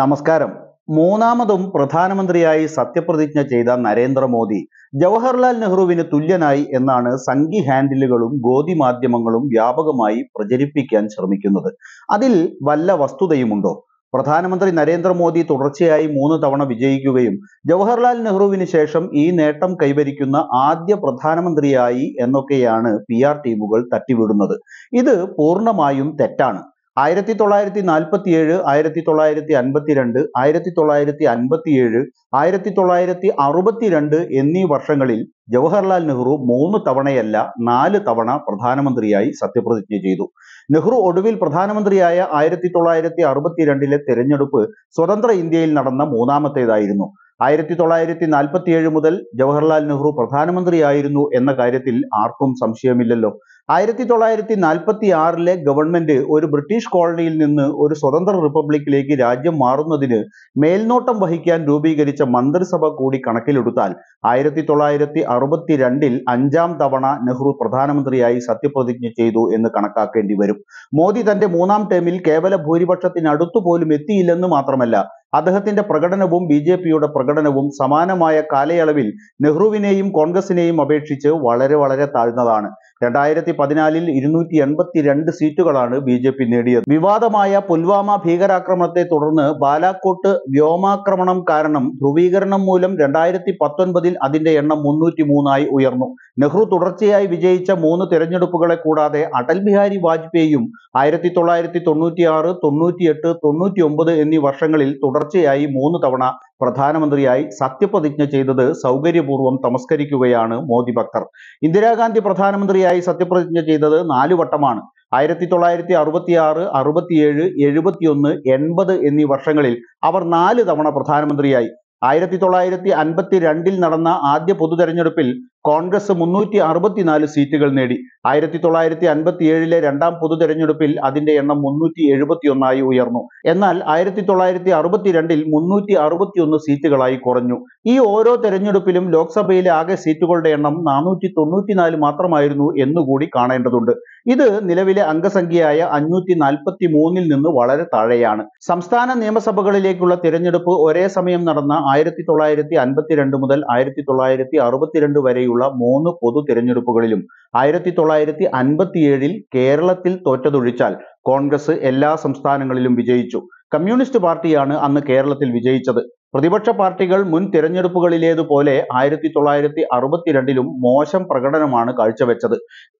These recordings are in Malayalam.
നമസ്കാരം മൂന്നാമതും പ്രധാനമന്ത്രിയായി സത്യപ്രതിജ്ഞ ചെയ്ത നരേന്ദ്രമോദി ജവഹർലാൽ നെഹ്റുവിന് തുല്യനായി എന്നാണ് സംഘി ഹാൻഡിലുകളും ഗോതി മാധ്യമങ്ങളും വ്യാപകമായി പ്രചരിപ്പിക്കാൻ ശ്രമിക്കുന്നത് അതിൽ വല്ല വസ്തുതയുമുണ്ടോ പ്രധാനമന്ത്രി നരേന്ദ്രമോദി തുടർച്ചയായി മൂന്ന് തവണ വിജയിക്കുകയും ജവഹർലാൽ നെഹ്റുവിന് ശേഷം ഈ നേട്ടം കൈവരിക്കുന്ന ആദ്യ പ്രധാനമന്ത്രിയായി എന്നൊക്കെയാണ് പി ആർ ടീമുകൾ തട്ടിവിടുന്നത് ഇത് പൂർണ്ണമായും തെറ്റാണ് ആയിരത്തി തൊള്ളായിരത്തി നാൽപ്പത്തി ഏഴ് ആയിരത്തി തൊള്ളായിരത്തി അൻപത്തിരണ്ട് ആയിരത്തി തൊള്ളായിരത്തി അൻപത്തിയേഴ് ആയിരത്തി തൊള്ളായിരത്തി അറുപത്തിരണ്ട് എന്നീ വർഷങ്ങളിൽ ജവഹർലാൽ നെഹ്റു മൂന്ന് തവണയല്ല നാല് തവണ പ്രധാനമന്ത്രിയായി സത്യപ്രതിജ്ഞ ചെയ്തു നെഹ്റു ഒടുവിൽ പ്രധാനമന്ത്രിയായ ആയിരത്തി തൊള്ളായിരത്തി അറുപത്തിരണ്ടിലെ തെരഞ്ഞെടുപ്പ് സ്വതന്ത്ര ഇന്ത്യയിൽ നടന്ന മൂന്നാമത്തേതായിരുന്നു ആയിരത്തി തൊള്ളായിരത്തി നാൽപ്പത്തിയേഴ് മുതൽ ജവഹർലാൽ നെഹ്റു പ്രധാനമന്ത്രിയായിരുന്നു എന്ന കാര്യത്തിൽ ആർക്കും സംശയമില്ലല്ലോ ആയിരത്തി തൊള്ളായിരത്തി നാൽപ്പത്തി ആറിലെ ഗവൺമെന്റ് ഒരു ബ്രിട്ടീഷ് കോളനിയിൽ നിന്ന് ഒരു സ്വതന്ത്ര റിപ്പബ്ലിക്കിലേക്ക് രാജ്യം മാറുന്നതിന് മേൽനോട്ടം വഹിക്കാൻ രൂപീകരിച്ച മന്ത്രിസഭ കൂടി കണക്കിലെടുത്താൽ ആയിരത്തി തൊള്ളായിരത്തി അറുപത്തി രണ്ടിൽ അഞ്ചാം തവണ നെഹ്റു പ്രധാനമന്ത്രിയായി സത്യപ്രതിജ്ഞ ചെയ്തു എന്ന് കണക്കാക്കേണ്ടി വരും മോദി തന്റെ മൂന്നാം ടേമിൽ കേവല ഭൂരിപക്ഷത്തിനടുത്തു പോലും എത്തിയില്ലെന്ന് മാത്രമല്ല അദ്ദേഹത്തിന്റെ പ്രകടനവും ബി ജെ പിയുടെ പ്രകടനവും സമാനമായ കാലയളവിൽ നെഹ്റുവിനെയും കോൺഗ്രസിനെയും അപേക്ഷിച്ച് വളരെ വളരെ താഴ്ന്നതാണ് രണ്ടായിരത്തി പതിനാലിൽ ഇരുന്നൂറ്റി എൺപത്തി രണ്ട് സീറ്റുകളാണ് ബി ജെ പി നേടിയത് വിവാദമായ പുൽവാമ ഭീകരാക്രമണത്തെ തുടർന്ന് ബാലാക്കോട്ട് വ്യോമാക്രമണം കാരണം ധ്രുവീകരണം മൂലം രണ്ടായിരത്തി പത്തൊൻപതിൽ അതിന്റെ എണ്ണം മുന്നൂറ്റി മൂന്നായി ഉയർന്നു നെഹ്റു തുടർച്ചയായി വിജയിച്ച മൂന്ന് തെരഞ്ഞെടുപ്പുകളെ കൂടാതെ അടൽ ബിഹാരി വാജ്പേയിയും ആയിരത്തി തൊള്ളായിരത്തി തൊണ്ണൂറ്റിയാറ് തൊണ്ണൂറ്റിയെട്ട് തൊണ്ണൂറ്റി ഒമ്പത് എന്നീ വർഷങ്ങളിൽ തുടർച്ചയായി മൂന്ന് തവണ പ്രധാനമന്ത്രിയായി സത്യപ്രതിജ്ഞ ചെയ്തത് സൗകര്യപൂർവ്വം തമസ്കരിക്കുകയാണ് മോദി ഭക്തർ ഇന്ദിരാഗാന്ധി പ്രധാനമന്ത്രിയായി സത്യപ്രതിജ്ഞ ചെയ്തത് നാലു വട്ടമാണ് ആയിരത്തി തൊള്ളായിരത്തി ആറ് അറുപത്തിയേഴ് എഴുപത്തിയൊന്ന് എൺപത് എന്നീ വർഷങ്ങളിൽ അവർ നാല് തവണ പ്രധാനമന്ത്രിയായി ആയിരത്തി തൊള്ളായിരത്തി അൻപത്തി രണ്ടിൽ നടന്ന ആദ്യ പൊതു തെരഞ്ഞെടുപ്പിൽ കോൺഗ്രസ് മുന്നൂറ്റി അറുപത്തിനാല് സീറ്റുകൾ നേടി ആയിരത്തി തൊള്ളായിരത്തി അൻപത്തി ഏഴിലെ രണ്ടാം പൊതു തെരഞ്ഞെടുപ്പിൽ അതിന്റെ എണ്ണം മുന്നൂറ്റി എഴുപത്തിയൊന്നായി ഉയർന്നു എന്നാൽ ആയിരത്തി തൊള്ളായിരത്തി അറുപത്തിരണ്ടിൽ മുന്നൂറ്റി അറുപത്തിയൊന്ന് സീറ്റുകളായി കുറഞ്ഞു ഈ ഓരോ തെരഞ്ഞെടുപ്പിലും ലോക്സഭയിലെ ആകെ സീറ്റുകളുടെ എണ്ണം നാനൂറ്റി തൊണ്ണൂറ്റിനാല് മാത്രമായിരുന്നു എന്നുകൂടി കാണേണ്ടതുണ്ട് ഇത് നിലവിലെ അംഗസംഖ്യയായ അഞ്ഞൂറ്റി നാൽപ്പത്തി മൂന്നിൽ നിന്ന് വളരെ താഴെയാണ് സംസ്ഥാന നിയമസഭകളിലേക്കുള്ള തിരഞ്ഞെടുപ്പ് ഒരേ സമയം നടന്ന ആയിരത്തി തൊള്ളായിരത്തി അൻപത്തിരണ്ട് മുതൽ ആയിരത്തി തൊള്ളായിരത്തി അറുപത്തിരണ്ട് വരെയുള്ള ഉൾപ്പെടെയുള്ള മൂന്ന് പൊതു തിരഞ്ഞെടുപ്പുകളിലും ആയിരത്തി തൊള്ളായിരത്തി അൻപത്തിയേഴിൽ കേരളത്തിൽ തോറ്റതൊഴിച്ചാൽ കോൺഗ്രസ് എല്ലാ സംസ്ഥാനങ്ങളിലും വിജയിച്ചു കമ്മ്യൂണിസ്റ്റ് പാർട്ടിയാണ് അന്ന് കേരളത്തിൽ വിജയിച്ചത് പ്രതിപക്ഷ പാർട്ടികൾ മുൻ തിരഞ്ഞെടുപ്പുകളിലേതുപോലെ ആയിരത്തി തൊള്ളായിരത്തി അറുപത്തിരണ്ടിലും മോശം പ്രകടനമാണ് കാഴ്ചവെച്ചത്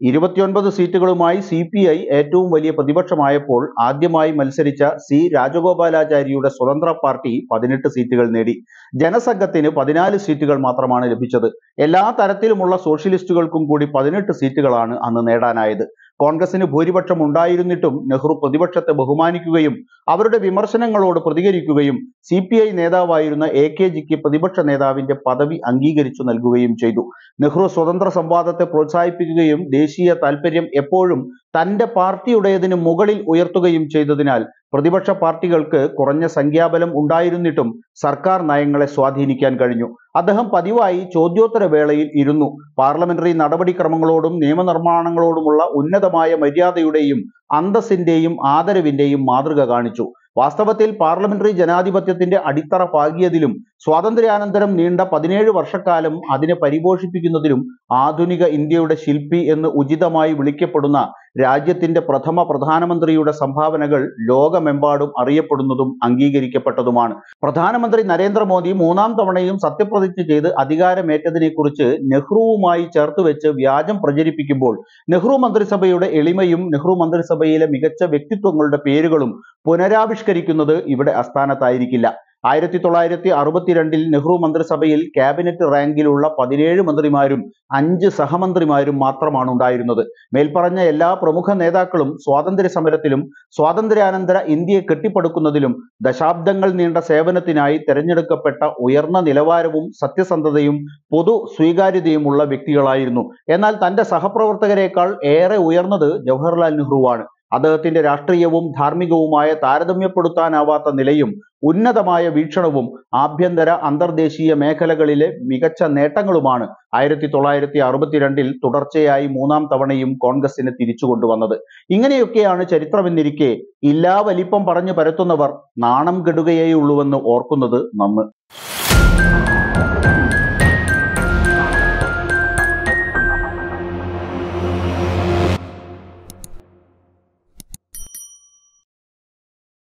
ഇരുപത്തിയൊൻപത് സീറ്റുകളുമായി സി പി ഐ ഏറ്റവും വലിയ പ്രതിപക്ഷമായപ്പോൾ ആദ്യമായി മത്സരിച്ച സി രാജഗോപാലാചാരിയുടെ സ്വതന്ത്ര പാർട്ടി പതിനെട്ട് സീറ്റുകൾ നേടി ജനസംഘത്തിന് പതിനാല് സീറ്റുകൾ മാത്രമാണ് ലഭിച്ചത് എല്ലാ തരത്തിലുമുള്ള സോഷ്യലിസ്റ്റുകൾക്കും കൂടി പതിനെട്ട് സീറ്റുകളാണ് അന്ന് നേടാനായത് കോൺഗ്രസിന് ഭൂരിപക്ഷം ഉണ്ടായിരുന്നിട്ടും നെഹ്റു പ്രതിപക്ഷത്തെ ബഹുമാനിക്കുകയും അവരുടെ വിമർശനങ്ങളോട് പ്രതികരിക്കുകയും സി പി ഐ നേതാവായിരുന്ന എ കെ ജിക്ക് പ്രതിപക്ഷ നേതാവിന്റെ പദവി അംഗീകരിച്ചു നൽകുകയും ചെയ്തു നെഹ്റു സ്വതന്ത്ര സംവാദത്തെ പ്രോത്സാഹിപ്പിക്കുകയും ദേശീയ താൽപര്യം എപ്പോഴും തന്റെ പാർട്ടിയുടേതിന് മുകളിൽ ഉയർത്തുകയും ചെയ്തതിനാൽ പ്രതിപക്ഷ പാർട്ടികൾക്ക് കുറഞ്ഞ സംഖ്യാബലം ഉണ്ടായിരുന്നിട്ടും സർക്കാർ നയങ്ങളെ സ്വാധീനിക്കാൻ കഴിഞ്ഞു അദ്ദേഹം പതിവായി ചോദ്യോത്തര വേളയിൽ ഇരുന്നു പാർലമെന്ററി നടപടിക്രമങ്ങളോടും നിയമനിർമ്മാണങ്ങളോടുമുള്ള ഉന്നതമായ മര്യാദയുടെയും അന്തസ്സിന്റെയും ആദരവിന്റെയും മാതൃക കാണിച്ചു വാസ്തവത്തിൽ പാർലമെന്ററി ജനാധിപത്യത്തിന്റെ അടിത്തറ പാകിയതിലും സ്വാതന്ത്ര്യാനന്തരം നീണ്ട പതിനേഴ് വർഷക്കാലം അതിനെ പരിപോഷിപ്പിക്കുന്നതിലും ആധുനിക ഇന്ത്യയുടെ ശില്പി എന്ന് ഉചിതമായി വിളിക്കപ്പെടുന്ന രാജ്യത്തിന്റെ പ്രഥമ പ്രധാനമന്ത്രിയുടെ സംഭാവനകൾ ലോകമെമ്പാടും അറിയപ്പെടുന്നതും അംഗീകരിക്കപ്പെട്ടതുമാണ് പ്രധാനമന്ത്രി നരേന്ദ്രമോദി മൂന്നാം തവണയും സത്യപ്രതിജ്ഞ ചെയ്ത് അധികാരമേറ്റതിനെക്കുറിച്ച് നെഹ്റുവുമായി ചേർത്ത് വെച്ച് വ്യാജം പ്രചരിപ്പിക്കുമ്പോൾ നെഹ്റു മന്ത്രിസഭയുടെ എളിമയും നെഹ്റു മന്ത്രിസഭയിലെ മികച്ച വ്യക്തിത്വങ്ങളുടെ പേരുകളും പുനരാവിഷ്കരിക്കുന്നത് ഇവിടെ അസ്ഥാനത്തായിരിക്കില്ല ആയിരത്തി തൊള്ളായിരത്തി അറുപത്തിരണ്ടിൽ നെഹ്റു മന്ത്രിസഭയിൽ ക്യാബിനറ്റ് റാങ്കിലുള്ള പതിനേഴ് മന്ത്രിമാരും അഞ്ച് സഹമന്ത്രിമാരും മാത്രമാണ് ഉണ്ടായിരുന്നത് മേൽപ്പറഞ്ഞ എല്ലാ പ്രമുഖ നേതാക്കളും സ്വാതന്ത്ര്യ സമരത്തിലും സ്വാതന്ത്ര്യാനന്തര ഇന്ത്യയെ കെട്ടിപ്പടുക്കുന്നതിലും ദശാബ്ദങ്ങൾ നീണ്ട സേവനത്തിനായി തിരഞ്ഞെടുക്കപ്പെട്ട ഉയർന്ന നിലവാരവും സത്യസന്ധതയും പൊതു സ്വീകാര്യതയുമുള്ള വ്യക്തികളായിരുന്നു എന്നാൽ തന്റെ സഹപ്രവർത്തകരെക്കാൾ ഏറെ ഉയർന്നത് ജവഹർലാൽ നെഹ്റുവാണ് അദ്ദേഹത്തിന്റെ രാഷ്ട്രീയവും ധാർമ്മികവുമായ താരതമ്യപ്പെടുത്താനാവാത്ത നിലയും ഉന്നതമായ വീക്ഷണവും ആഭ്യന്തര അന്തർദേശീയ മേഖലകളിലെ മികച്ച നേട്ടങ്ങളുമാണ് ആയിരത്തി തൊള്ളായിരത്തി അറുപത്തിരണ്ടിൽ തുടർച്ചയായി മൂന്നാം തവണയും കോൺഗ്രസിന് തിരിച്ചു കൊണ്ടുവന്നത് ഇങ്ങനെയൊക്കെയാണ് ചരിത്രമെന്നിരിക്കെ ഇല്ലാ വലിപ്പം പറഞ്ഞു പരത്തുന്നവർ നാണം കെടുകയേയുള്ളൂവെന്ന് ഓർക്കുന്നത് നന്ന്